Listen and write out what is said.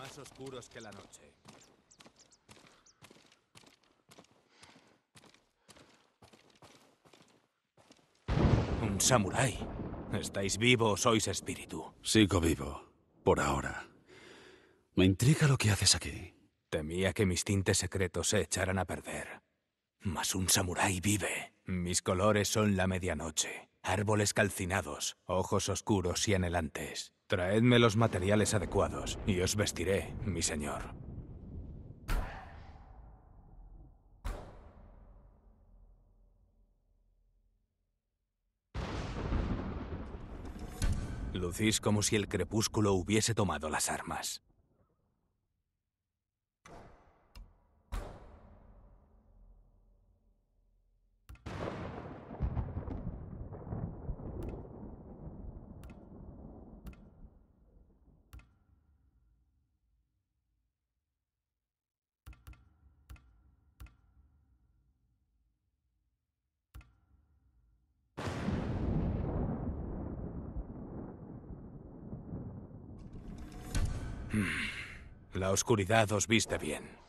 más oscuros que la noche. Un samurái. ¿Estáis vivo o sois espíritu? Sigo vivo, por ahora. Me intriga lo que haces aquí. Temía que mis tintes secretos se echaran a perder. Mas un samurái vive. Mis colores son la medianoche. Árboles calcinados, ojos oscuros y anhelantes. Traedme los materiales adecuados y os vestiré, mi señor. Lucís como si el crepúsculo hubiese tomado las armas. La oscuridad os viste bien.